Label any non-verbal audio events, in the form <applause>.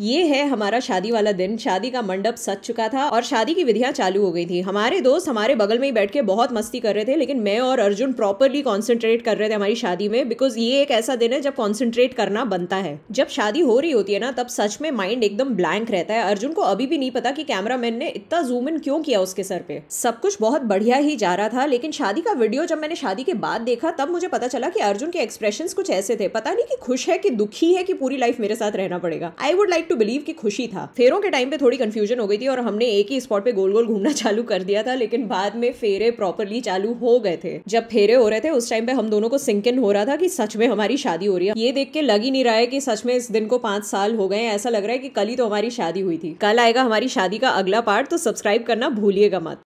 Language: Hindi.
ये है हमारा शादी वाला दिन शादी का मंडप सज चुका था और शादी की विधियां चालू हो गई थी हमारे दोस्त हमारे बगल में ही बैठ के बहुत मस्ती कर रहे थे लेकिन मैं और अर्जुन प्रॉपरली कॉन्सेंट्रेट कर रहे थे हमारी शादी में बिकॉज ये एक ऐसा दिन है जब कॉन्सेंट्रेट करना बनता है जब शादी हो रही होती है ना तब सच में माइंड एकदम ब्लैंक रहता है अर्जुन को अभी भी नहीं पता की कैमरा ने इतना जूम इन क्यों किया उसके सर पे सब कुछ बहुत बढ़िया ही जा रहा था लेकिन शादी का वीडियो जब मैंने शादी के बाद देखा तब मुझे पता चला की अर्जुन के एक्सप्रेशन कुछ ऐसे थे पता नहीं की खुश है की दुखी है की पूरी लाइफ मेरे साथ रहना पड़ेगा I would like led to believe कि खुशी था फेरों के टाइम पे थोड़ी कंफ्यूजन हो गई थी और हमने एक ही स्पॉट पे गोल गोल घूमना <laughs> चालू कर दिया था लेकिन बाद में फेरे प्रॉपरली चालू हो गए थे जब फेरे हो रहे थे उस टाइम पे हम दोनों को सिंकिन हो रहा था कि सच में हमारी शादी हो रही है ये देख के लग ही नहीं रहा है कि सच में इस दिन को पांच साल हो गए ऐसा लग रहा है कि कल ही तो हमारी शादी हुई थी कल आएगा हमारी शादी का अगला पार्ट तो सब्सक्राइब करना भूलिएगा मत